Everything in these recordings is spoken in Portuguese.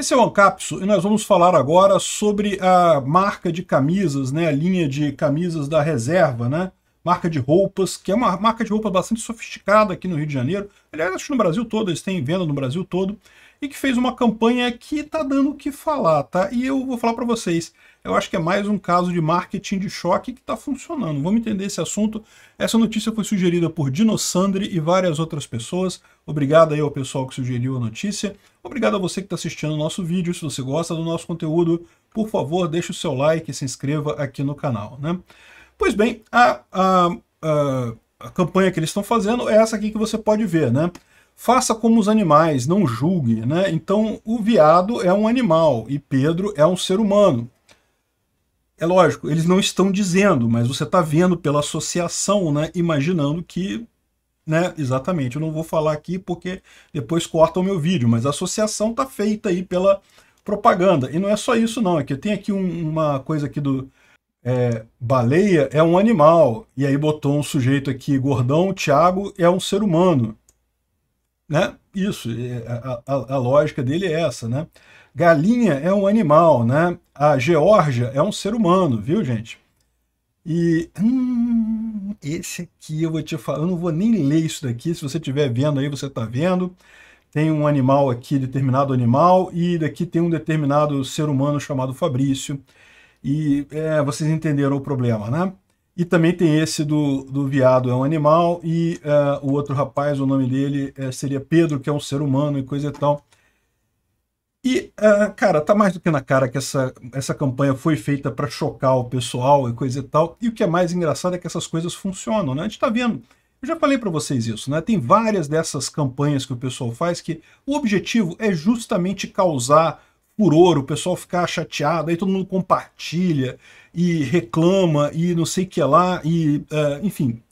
Esse é o Ancapso e nós vamos falar agora sobre a marca de camisas, né, a linha de camisas da reserva, né, marca de roupas, que é uma marca de roupas bastante sofisticada aqui no Rio de Janeiro. Aliás, acho que no Brasil todo, eles têm venda no Brasil todo e que fez uma campanha que tá dando o que falar, tá? E eu vou falar para vocês, eu acho que é mais um caso de marketing de choque que está funcionando. Vamos entender esse assunto. Essa notícia foi sugerida por Dino Sandri e várias outras pessoas. Obrigado aí ao pessoal que sugeriu a notícia. Obrigado a você que está assistindo o nosso vídeo. Se você gosta do nosso conteúdo, por favor, deixe o seu like e se inscreva aqui no canal, né? Pois bem, a, a, a, a campanha que eles estão fazendo é essa aqui que você pode ver, né? Faça como os animais, não julgue. Né? Então, o veado é um animal e Pedro é um ser humano. É lógico, eles não estão dizendo, mas você está vendo pela associação, né, imaginando que... Né, exatamente, eu não vou falar aqui porque depois corta o meu vídeo, mas a associação está feita aí pela propaganda. E não é só isso não, é que tem aqui um, uma coisa aqui do, é, baleia é um animal, e aí botou um sujeito aqui, gordão, Thiago é um ser humano. Né? Isso, a, a, a, lógica dele é essa, né? Galinha é um animal, né? A Geórgia é um ser humano, viu, gente? E hum, esse aqui eu vou te falar, eu não vou nem ler isso daqui, se você estiver vendo aí, você está vendo. Tem um animal aqui, determinado animal, e daqui tem um determinado ser humano chamado Fabrício. E é, vocês entenderam o problema, né? E também tem esse do, do viado é um animal, e uh, o outro rapaz, o nome dele uh, seria Pedro, que é um ser humano e coisa e tal. E, uh, cara, tá mais do que na cara que essa, essa campanha foi feita para chocar o pessoal e coisa e tal. E o que é mais engraçado é que essas coisas funcionam, né? A gente tá vendo. Eu já falei para vocês isso, né? Tem várias dessas campanhas que o pessoal faz que o objetivo é justamente causar por ouro o pessoal ficar chateado, aí todo mundo compartilha e reclama e não sei o que lá, e uh, enfim.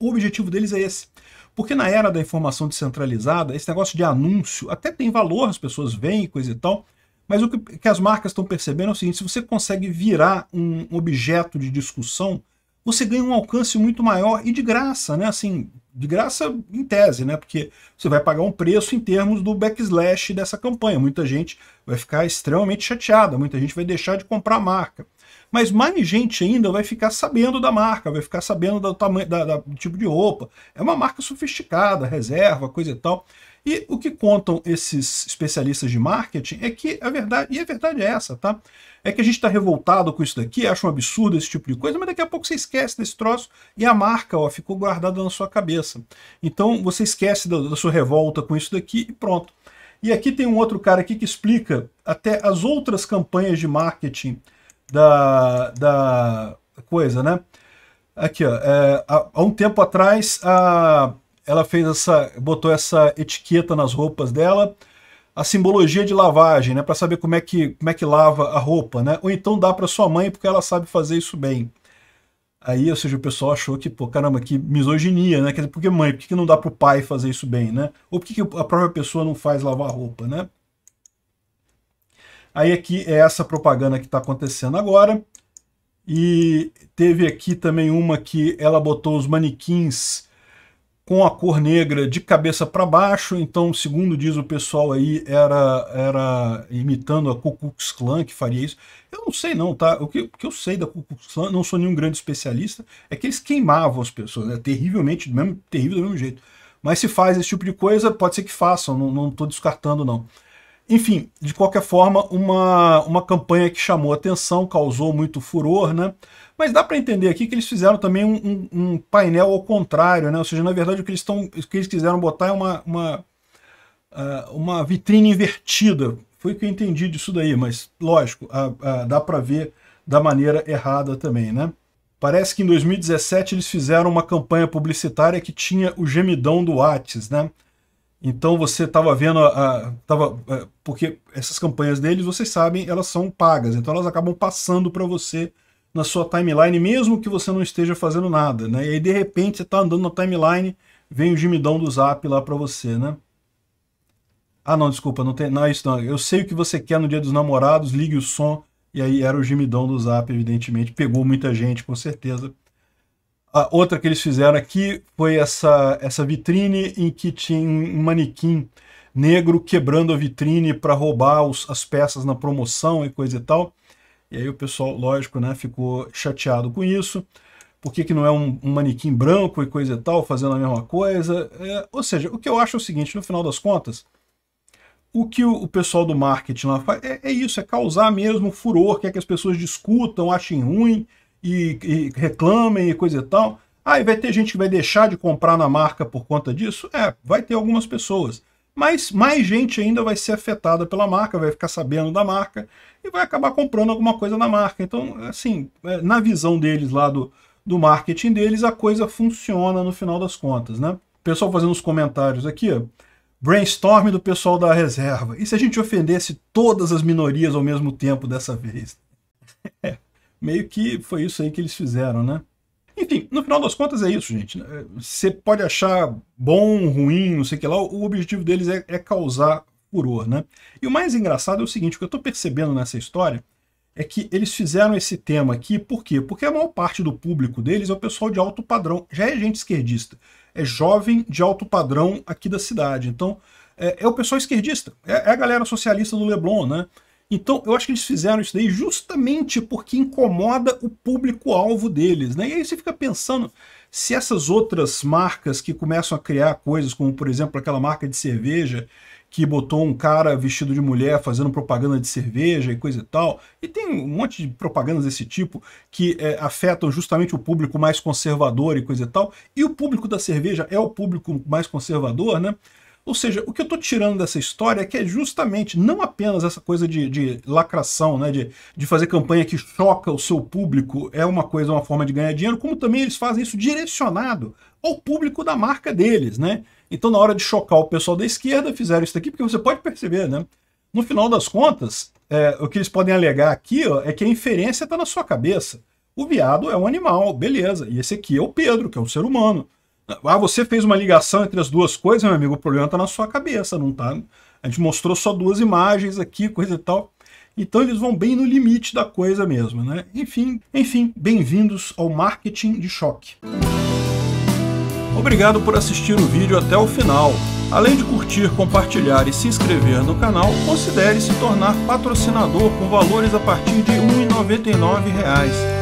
O objetivo deles é esse. Porque na era da informação descentralizada, esse negócio de anúncio até tem valor, as pessoas veem coisa e tal, mas o que, que as marcas estão percebendo é o seguinte, se você consegue virar um objeto de discussão, você ganha um alcance muito maior e de graça, né? Assim, de graça em tese, né? Porque você vai pagar um preço em termos do backslash dessa campanha. Muita gente vai ficar extremamente chateada, muita gente vai deixar de comprar a marca. Mas mais gente ainda vai ficar sabendo da marca, vai ficar sabendo do tamanho, da, da, do tipo de roupa. É uma marca sofisticada, reserva, coisa e tal. E o que contam esses especialistas de marketing é que a verdade, e a verdade é essa, tá? É que a gente está revoltado com isso daqui, acha um absurdo esse tipo de coisa, mas daqui a pouco você esquece desse troço e a marca ó, ficou guardada na sua cabeça. Então você esquece da, da sua revolta com isso daqui e pronto. E aqui tem um outro cara aqui que explica até as outras campanhas de marketing da, da coisa, né? Aqui, ó, é, há, há um tempo atrás, a ela fez essa, botou essa etiqueta nas roupas dela, a simbologia de lavagem, né, para saber como é que como é que lava a roupa, né? Ou então dá para sua mãe porque ela sabe fazer isso bem. Aí, ou seja, o pessoal achou que, pô, caramba, que misoginia, né? Quer dizer, mãe? Por que não dá para o pai fazer isso bem, né? Ou por que a própria pessoa não faz lavar a roupa, né? Aí aqui é essa propaganda que está acontecendo agora. E teve aqui também uma que ela botou os manequins com a cor negra de cabeça para baixo, então, segundo diz o pessoal aí, era, era imitando a Ku Klux Klan que faria isso. Eu não sei não, tá? O que, o que eu sei da Ku Klux Klan, não sou nenhum grande especialista, é que eles queimavam as pessoas, né? terrivelmente, do mesmo, terrível do mesmo jeito. Mas se faz esse tipo de coisa, pode ser que façam, não estou descartando não. Enfim, de qualquer forma, uma, uma campanha que chamou atenção, causou muito furor, né? Mas dá para entender aqui que eles fizeram também um, um, um, painel ao contrário, né? Ou seja, na verdade, o que eles, tão, o que eles quiseram botar é uma, uma, uh, uma vitrine invertida. Foi o que eu entendi disso daí, mas lógico, uh, uh, dá para ver da maneira errada também, né? Parece que em 2017 eles fizeram uma campanha publicitária que tinha o gemidão do Whats, né? Então você estava vendo a, a tava, a, é, porque essas campanhas deles, vocês sabem, elas são pagas, então elas acabam passando para você na sua timeline, mesmo que você não esteja fazendo nada, né? E aí de repente você está andando na timeline, vem o gimidão do Zap lá para você, né? Ah, não, desculpa, não tem, não é isso não. Eu sei o que você quer no Dia dos Namorados, ligue o som. E aí era o gimidão do Zap, evidentemente, pegou muita gente, com certeza. A outra que eles fizeram aqui foi essa, essa vitrine em que tinha um manequim negro quebrando a vitrine para roubar os, as peças na promoção e coisa e tal. E aí o pessoal, lógico, né, ficou chateado com isso. Por que, que não é um, um manequim branco e coisa e tal, fazendo a mesma coisa? É, ou seja, o que eu acho é o seguinte, no final das contas, o que o, o pessoal do marketing lá faz é, é, isso, é causar mesmo furor, quer é que as pessoas discutam, achem ruim, e, e reclamem e coisa e tal. Ah, e vai ter gente que vai deixar de comprar na marca por conta disso? É, vai ter algumas pessoas. Mas mais gente ainda vai ser afetada pela marca, vai ficar sabendo da marca e vai acabar comprando alguma coisa na marca. Então, assim, é, na visão deles lá do, do marketing deles, a coisa funciona no final das contas, né? pessoal fazendo os comentários aqui, ó, brainstorm do pessoal da reserva. E se a gente ofendesse todas as minorias ao mesmo tempo dessa vez? meio que foi isso aí que eles fizeram, né? Enfim, no final das contas é isso, gente. Né? Você pode achar bom, ruim, não sei o que lá, o objetivo deles é, é causar furor, né? E o mais engraçado é o seguinte, o que eu estou percebendo nessa história é que eles fizeram esse tema aqui, por quê? Porque a maior parte do público deles é o pessoal de alto padrão, já é gente esquerdista, é jovem de alto padrão aqui da cidade, então é, é o pessoal esquerdista, é, é a galera socialista do Leblon, né? Então, eu acho que eles fizeram isso daí justamente porque incomoda o público-alvo deles, né? E aí você fica pensando se essas outras marcas que começam a criar coisas, como por exemplo aquela marca de cerveja que botou um cara vestido de mulher fazendo propaganda de cerveja e coisa e tal, e tem um monte de propagandas desse tipo que é, afetam justamente o público mais conservador e coisa e tal, e o público da cerveja é o público mais conservador, né? Ou seja, o que eu estou tirando dessa história é que é justamente não apenas essa coisa de, de lacração, né, de, de fazer campanha que choca o seu público, é uma coisa, uma forma de ganhar dinheiro, como também eles fazem isso direcionado ao público da marca deles. Né? Então, na hora de chocar o pessoal da esquerda, fizeram isso aqui porque você pode perceber, né? No final das contas, é, o que eles podem alegar aqui ó, é que a inferência está na sua cabeça. O viado é um animal, beleza. E esse aqui é o Pedro, que é um ser humano. Ah, você fez uma ligação entre as duas coisas, meu amigo, o problema está na sua cabeça, não está? A gente mostrou só duas imagens aqui, coisa e tal. Então eles vão bem no limite da coisa mesmo, né? Enfim, enfim, bem-vindos ao marketing de choque. Obrigado por assistir o vídeo até o final. Além de curtir, compartilhar e se inscrever no canal, considere se tornar patrocinador com valores a partir de R$ 1,99